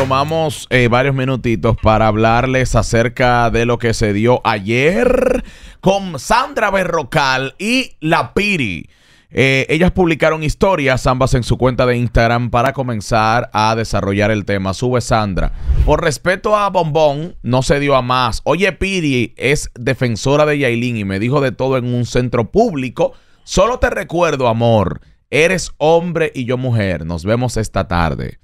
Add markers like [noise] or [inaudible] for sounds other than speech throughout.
tomamos eh, varios minutitos para hablarles acerca de lo que se dio ayer con Sandra Berrocal y La Piri. Eh, ellas publicaron historias, ambas en su cuenta de Instagram, para comenzar a desarrollar el tema. Sube Sandra. Por respeto a Bombón, no se dio a más. Oye, Piri es defensora de Yailin y me dijo de todo en un centro público. Solo te recuerdo, amor, eres hombre y yo mujer. Nos vemos esta tarde.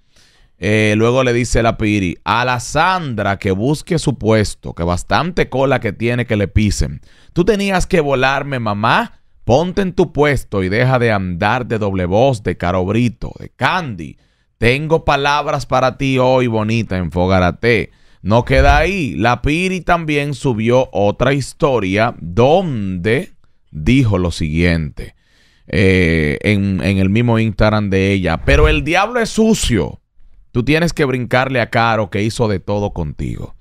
Eh, luego le dice la Piri, a la Sandra que busque su puesto, que bastante cola que tiene que le pisen. Tú tenías que volarme, mamá. Ponte en tu puesto y deja de andar de doble voz, de carobrito, de candy. Tengo palabras para ti hoy, bonita, enfógarate. No queda ahí. La Piri también subió otra historia donde dijo lo siguiente eh, en, en el mismo Instagram de ella. Pero el diablo es sucio. Tú tienes que brincarle a Caro que hizo de todo contigo.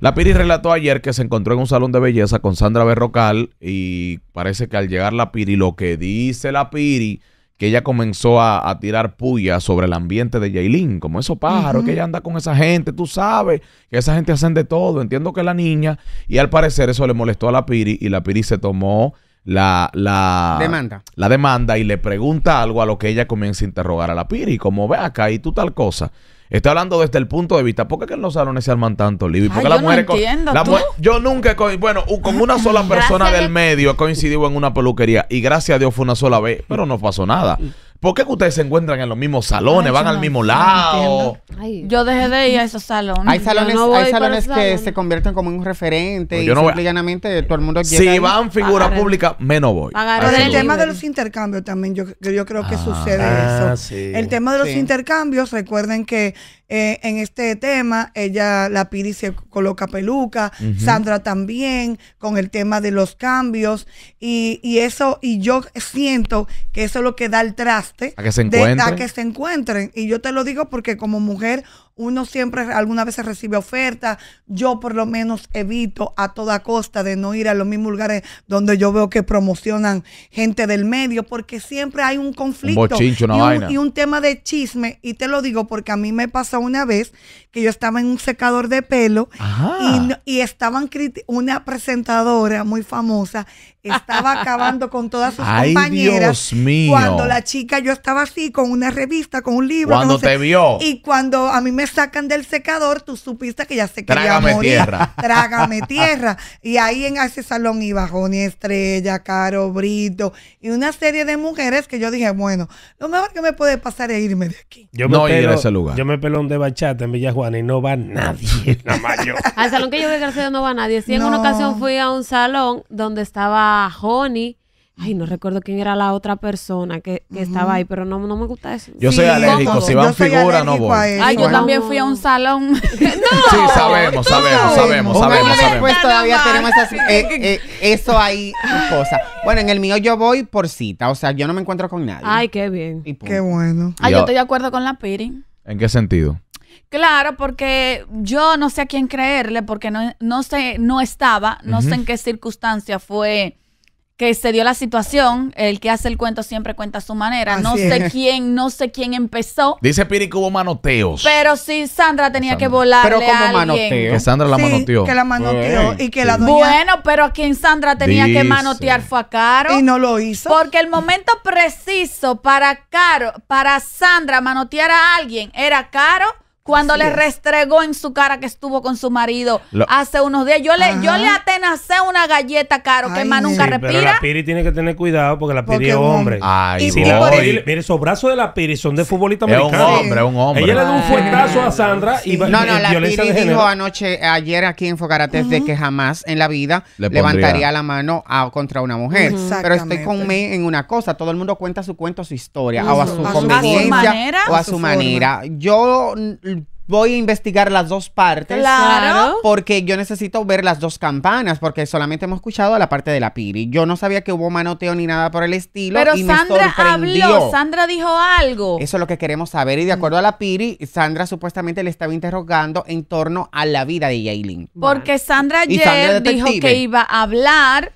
La Piri relató ayer que se encontró en un salón de belleza con Sandra Berrocal y parece que al llegar la Piri, lo que dice la Piri, que ella comenzó a, tirar puya sobre el ambiente de Jailin, como esos pájaros, que ella anda con esa gente, tú sabes, que esa gente hacen de todo, entiendo que la niña, y al parecer eso le molestó a la Piri y la Piri se tomó la, la, demanda. la demanda y le pregunta algo a lo que ella comienza a interrogar a la Piri, como ve acá y tú tal cosa. Está hablando desde el punto de vista. ¿Por qué que los salones se arman tanto Libby? porque la yo nunca. Bueno, con una sola [laughs] persona del medio he en una peluquería. Y gracias a Dios fue una sola vez, pero no pasó nada. ¿Por qué ustedes se encuentran en los mismos salones, van al mismo lado? Yo dejé de ir a esos salones. Hay salones, que se convierten como un referente no todo el mundo Si van figura pública, menos voy. Pero el tema de los intercambios también, yo, creo que ah, sucede eso. El tema de los intercambios, recuerden que eh, en este tema. Ella, la Piri se coloca peluca, Sandra también, con el tema de los cambios. Y, y, eso, y yo siento que eso es lo que da el traste. De, que se encuentren. Y yo te lo digo porque como mujer uno siempre algunas veces recibe oferta Yo por lo menos evito a toda costa de no ir a los mismos lugares donde yo veo que promocionan gente del medio, porque siempre hay un conflicto y, un, tema de chisme. Y te lo digo porque a mí me pasó una vez que yo estaba en un secador de pelo y, y, estaban una presentadora muy famosa estaba [laughs] acabando con todas sus compañeras. Dios mío. Cuando la chica yo estaba así con una revista, con un libro. Y cuando a mí me sacan del secador, tú supiste que ya se quería Trágame Tierra. [laughs] Trágame tierra. Y ahí en ese salón iba Joni Estrella, Caro Brito y una serie de mujeres que yo dije, bueno, lo mejor que me puede pasar es irme de aquí. Yo no ir a ese lugar. Yo me pelé un de bachata en Villa Juana y no va nadie. [laughs] Al salón que yo voy, no va nadie. Si en una ocasión fui a un salón donde estaba Joni Ay, no recuerdo quién era la otra persona que, estaba ahí, pero no, no me gusta eso. Yo soy alérgico, si van figuras, no voy. Ay, yo también fui a un salón. [laughs] Sí, sabemos, sabemos, sabemos, sabemos, sabemos. todavía tenemos esas, eh, eso ahí cosas. Bueno, en el mío yo voy por cita, o sea, yo no me encuentro con nadie. Ay, qué bien. qué bueno. Ay, ah, yo, estoy de acuerdo con la Piri. ¿En qué sentido? Claro, porque yo no sé a quién creerle, porque no, sé, no estaba, no sé en qué circunstancia fue que se dio la situación, el que hace el cuento siempre cuenta a su manera. no sé quién, no sé quién empezó. Dice Piri que hubo manoteos. Pero sí, Sandra tenía que volar. Pero como Que Sandra la sí, manoteó. Que la manoteó y que la doña... Bueno, pero a quien Sandra tenía que manotear fue a Caro. Y no lo hizo. Porque el momento preciso para Caro, para Sandra manotear a alguien era Caro cuando le restregó en su cara que estuvo con su marido hace unos días. Yo le, yo le atenacé una galleta, Caro, que más nunca respira. Pero la Piri tiene que tener cuidado porque la Piri es hombre. Ay, y la mire, esos brazos de la Piri son de futbolista es Es un hombre, es un hombre. Ella le dio un fuertazo a Sandra y No, no, la Piri dijo anoche, ayer aquí en Focarate, de que jamás en la vida levantaría la mano contra una mujer. Pero estoy con en una cosa. Todo el mundo cuenta su cuento, su historia, o a su conveniencia, o a su manera. Yo voy a investigar las dos partes. Claro. Porque yo necesito ver las dos campanas, porque solamente hemos escuchado a la parte de la Piri. Yo no sabía que hubo manoteo ni nada por el estilo. Pero Sandra habló, Sandra dijo algo. Eso es lo que queremos saber. Y de acuerdo a la Piri, Sandra supuestamente le estaba interrogando en torno a la vida de Yailin. Porque Sandra ayer dijo que iba a hablar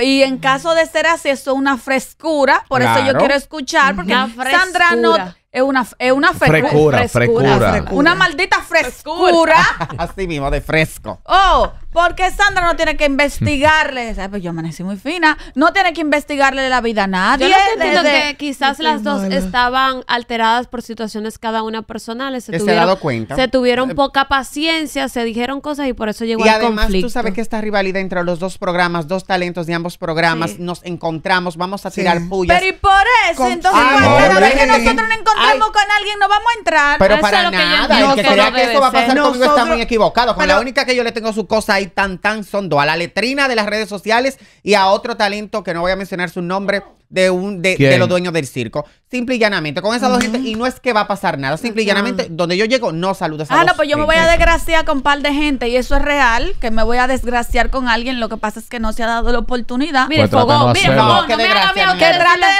y en mm. caso de ser así, eso es una frescura. Por eso yo quiero escuchar, porque Sandra no, es una, es una frescura, frescura, Una maldita frescura. [laughs] Así mismo, de fresco. Oh, porque Sandra no tiene que investigarle. Pues yo amanecí muy fina. No tiene que investigarle la vida a nadie. Yo que entiendo que quizás las dos estaban alteradas por situaciones cada una personales. Se, tuvieron, dado cuenta. Se tuvieron eh, poca paciencia, se dijeron cosas y por eso llegó y además, tú sabes que esta rivalidad entre los dos programas, dos talentos de ambos programas, nos encontramos, vamos a tirar puyas. Pero y por eso, entonces, ah, que nosotros nos encontramos con alguien, no vamos a entrar. Pero para nada. Que el que crea que eso va a pasar conmigo está muy equivocado. Con la única que yo le tengo su cosa tan tan sondo a la letrina de las redes sociales y a otro talento que no voy a mencionar su nombre de, un, de, los dueños del circo. Simple y llanamente, con esas dos gente, y no es que va a pasar nada. Simple y llanamente, donde yo llego, no saluda a esas Ah, no, pues yo me voy a desgraciar con un par de gente, y eso es real, que me voy a desgraciar con alguien. Lo que pasa es que no se ha dado la oportunidad. Mire, pues Fogón, no mire, Fogón, no, que me que trate de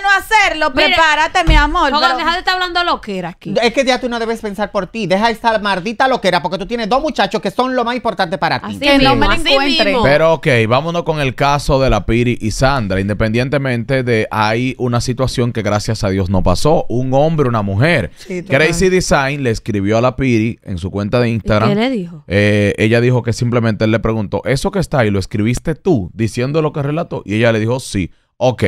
no hacerlo. prepárate, mi amor. Fogón, deja de estar hablando loquera aquí. Es que ya tú no debes pensar por ti, deja esta maldita loquera, porque tú tienes dos muchachos que son lo más importante para ti. Así que Pero ok, vámonos con el caso de la Piri y Sandra, independientemente de hay una situación que gracias a Dios no pasó. Un hombre, una mujer. Crazy Design le escribió a la Piri en su cuenta de Instagram. ¿Qué le dijo? Eh, ella dijo que simplemente él le preguntó, ¿eso que está ahí lo escribiste tú diciendo lo que relató? Y ella le dijo, sí, ok.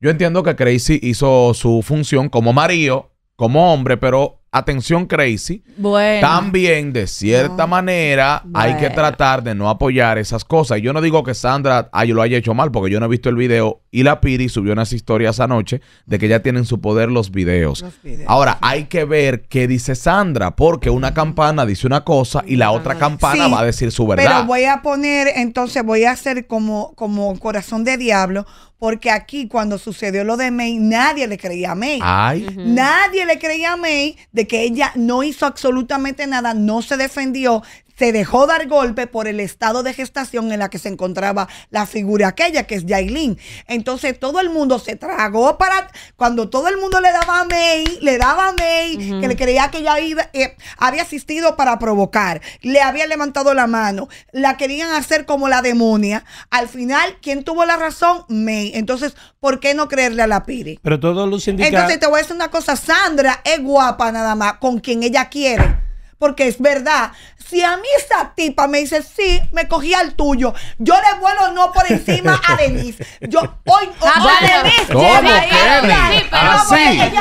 Yo entiendo que Crazy hizo su función como marido, como hombre, pero atención Crazy, bueno. también de cierta manera hay que tratar de no apoyar esas cosas. yo no digo que Sandra lo haya hecho mal, porque yo no he visto el video y la Piri subió unas historias anoche de que ya tienen su poder los videos. Ahora, hay que ver qué dice Sandra, porque una campana dice una cosa y la otra campana va a decir su verdad. Pero voy a poner, entonces voy a hacer como, como corazón de diablo, porque aquí cuando sucedió lo de May, nadie le creía a May. Ay. Nadie le creía a May de que ella no hizo absolutamente nada, no se defendió, se dejó dar golpe por el estado de gestación en la que se encontraba la figura aquella, que es Yailin. Entonces todo el mundo se tragó para. Cuando todo el mundo le daba a May, le daba a May, que le creía que ella iba, eh, había asistido para provocar, le había levantado la mano, la querían hacer como la demonia. Al final, ¿quién tuvo la razón? May. Entonces, ¿por qué no creerle a la Piri? Pero todo lo Entonces, te voy a decir una cosa: Sandra es guapa nada más, con quien ella quiere porque es verdad. Si a mí esa tipa me dice, sí, me cogí al tuyo, yo le vuelo no por encima a Denise. Yo hoy. a ah, Denise, Sí,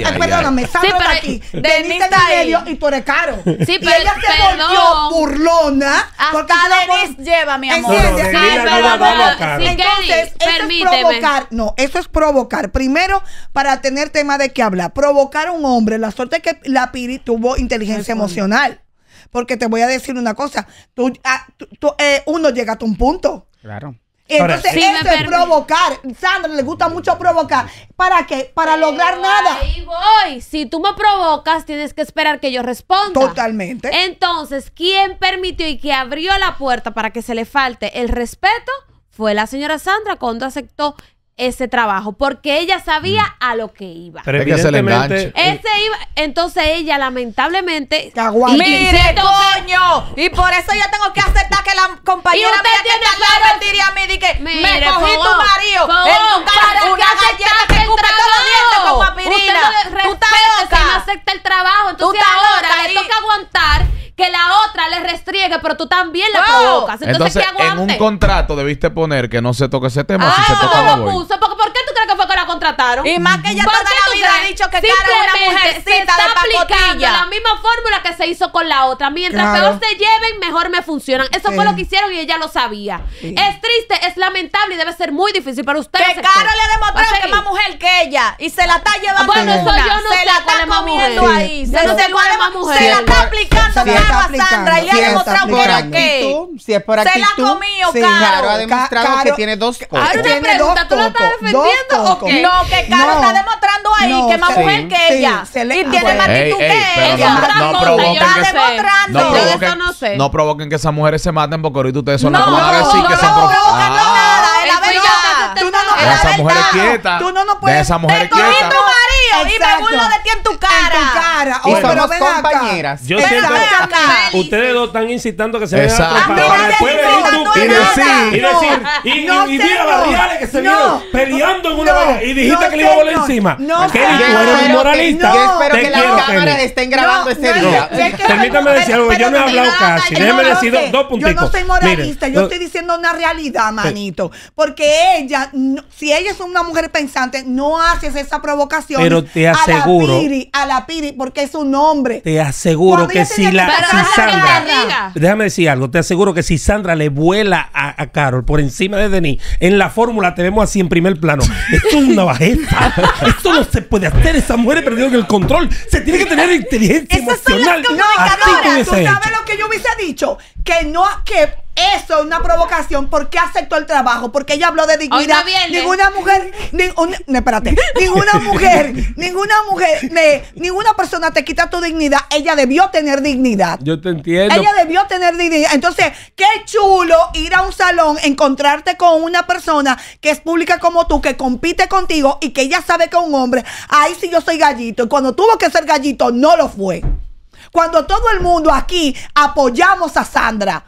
pero. Perdóname, salgo de aquí. Denise está medio y tú eres caro. Sí, pero. ella se volvió burlona. Hasta Denise lleva, mi amor. Entonces, eso es provocar. No, eso es provocar. Primero, para tener tema de qué hablar. Provocar a un hombre, la suerte que la Piri tuvo inteligencia emocional porque te voy a decir una cosa, tú, ah, eh, uno llega a un punto. Claro. Entonces, eso es provocar. Sandra le gusta mucho provocar. ¿Para qué? Para lograr nada. Ahí voy. Si tú me provocas, tienes que esperar que yo responda. Totalmente. Entonces, ¿quién permitió y que abrió la puerta para que se le falte el respeto? Fue la señora Sandra cuando aceptó ese trabajo porque ella sabía mm. a lo que iba. Pero evidentemente Ese iba, entonces ella lamentablemente y mire coño y por eso yo tengo que aceptar que la compañera mía que tiene claro mentiría a mí di que me cogí tu marido en tu cara una galleta que, que todo todos los dientes con papirina. Usted no tú estás loca. no acepta el trabajo, entonces ahora le toca aguantar que la otra le restriegue, pero tú también la provocas. Entonces, entonces ¿qué en un contrato debiste poner que no se toque ese tema, si se ah, toca no por, qué tú crees que fue que la contrataron? Y más que ella toda la vida ha dicho que Cara es una se está aplicando la misma fórmula que se hizo con la otra. Mientras peor se lleven, mejor me funcionan. Eso fue lo que hicieron y ella lo sabía. Es triste, es lamentable y debe ser muy difícil para usted. Que Cara le demostró que es más mujer que ella y se la está llevando. Bueno, eso yo no se sé la está ahí. Se, no sé más mujer. Se la está aplicando se ha demostrado Se la ha comido, Caro. ha demostrado que tiene dos cocos. Ahora una pregunta, ¿tú la estás defendiendo o qué? No, que Caro está demostrando ahí que es más mujer que ella. Se y tiene más actitud que ella. No, provoquen que No sé. no provoquen que esas mujeres se maten porque ahorita ustedes son las que van que provocan no ah. Esa mujer quieta. no Esa mujer y me burlo de ti en tu cara. En tu cara. somos compañeras. Yo Ustedes dos están incitando a que se vean a para y decir, y decir, y, que se vieron peleando en una barra. y dijiste que le iba a volar encima. No, Kelly, tú eres un moralista. Yo espero que las cámaras estén grabando ese día. Permítame decir algo, yo no he hablado casi. Déjeme decir dos puntitos. Yo no soy moralista, yo estoy diciendo una realidad, manito. Porque ella, si ella es una mujer pensante, no haces esa provocación te aseguro. A la Piri, porque es un hombre. Te aseguro que si, la, Sandra. déjame decir algo. Te aseguro que si Sandra le vuela a, Carol por encima de Denis, en la fórmula te vemos así en primer plano. Esto es una bajeta. [laughs] Esto no se puede hacer. Esa mujer perdió el control. Se tiene que tener inteligencia emocional. Son Tú sabes lo que yo hubiese dicho que no que eso es una provocación porque aceptó el trabajo, porque ella habló de dignidad. Ninguna mujer, espérate, ninguna [laughs] mujer, ninguna mujer, ninguna persona te quita tu dignidad. Ella debió tener dignidad. Yo te entiendo. Ella debió tener dignidad. Entonces, qué chulo ir a un salón, encontrarte con una persona que es pública como tú, que compite contigo y que ella sabe que es un hombre. Ahí sí yo soy gallito. Y cuando tuvo que ser gallito, no lo fue. Cuando todo el mundo aquí apoyamos a Sandra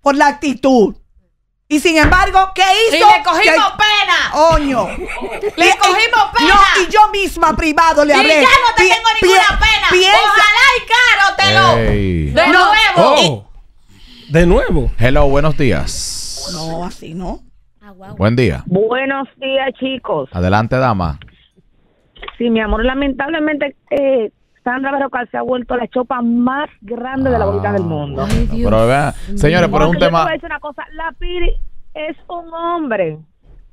por la actitud. Y sin embargo, ¿qué hizo? Y le cogimos pena. Oño. le cogimos pena. No, y yo misma privado le hablé. Y ya no te tengo ninguna pena. Ojalá y caro te De nuevo. Oh. De nuevo. Hello, buenos días. No, así no. Ah, Buen día. Buenos días, chicos. Adelante, dama. Sí, mi amor, lamentablemente eh, Sandra Barrocal se ha vuelto la chopa más grande de la bolita del ah, mundo. pero señores, por un tema. la Piri es un hombre.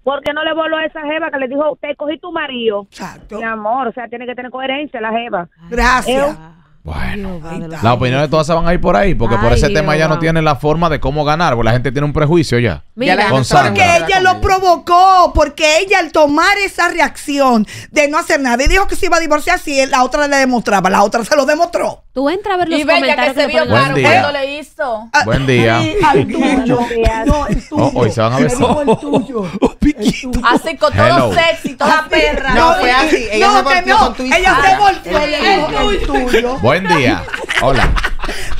¿Por qué no le voló a esa jeva que le dijo, te cogí tu marido. Exacto. Mi amor, o sea, tiene que tener coherencia la jeva. Gracias. Bueno, Bueno, las opiniones todas se van a ir por ahí, porque por ese tema ya no tienen la forma de cómo ganar, porque la gente tiene un prejuicio ya porque ella lo provocó, porque ella al tomar esa reacción de no hacer nada y dijo que se iba a divorciar si la otra le demostraba, la otra se lo demostró. Tú entra a ver los y comentarios que se vio claro cuando le hizo. Ah, Buen día. [laughs] Al tuyo. No, oh, el tuyo. hoy se van a besar. [laughs] Oh, el tuyo. Así con todo sexy, toda perra. No, fue así. Ella se volvió. con Ella se volteó. El tuyo. Buen día. Hola.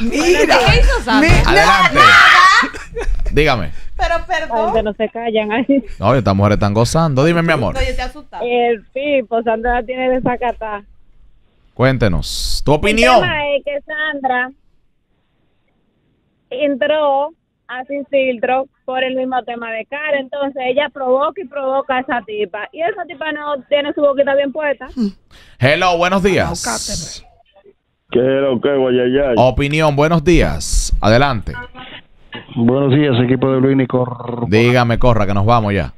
Mira. Adelante. Dígame. Pero perdón. Ay, no se callan ahí. No, estas mujeres están gozando. Dime, mi amor. te El eh, tipo, pues Sandra tiene desacatada. Cuéntenos, tu opinión. El tema es que Sandra entró Sin filtro por el mismo tema de cara. Entonces ella provoca y provoca a esa tipa. Y esa tipa no tiene su boquita bien puesta. Hello, buenos días. ¿Qué, Opinión, buenos días. Adelante. Buenos días, equipo de Luini Corra. Dígame, Corra, que nos vamos ya.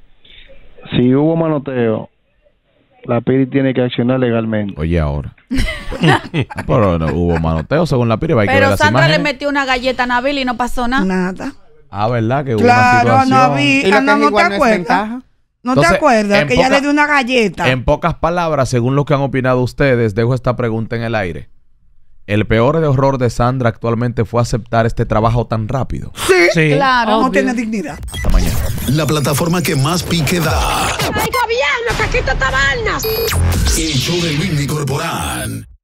Si hubo manoteo, la PIRI tiene que accionar legalmente. Oye, ahora. Ah, pero no hubo manoteo, según la PIRI. Va a Pero Sandra le metió una galleta a Nabil y no pasó nada. Nada. Ah, ¿verdad? Que hubo claro, una situación. Ah, no, te acuerdas. No, te acuerdas que ella le dio una galleta? En pocas palabras, según lo que han opinado ustedes, dejo esta pregunta en el aire. El peor de horror de Sandra actualmente fue aceptar este trabajo tan rápido. Sí, sí. claro. No tiene dignidad. Hasta mañana. La plataforma que más pique da. ¡El gobierno, Caquito Tabarnas! Y show de Luis Corporán.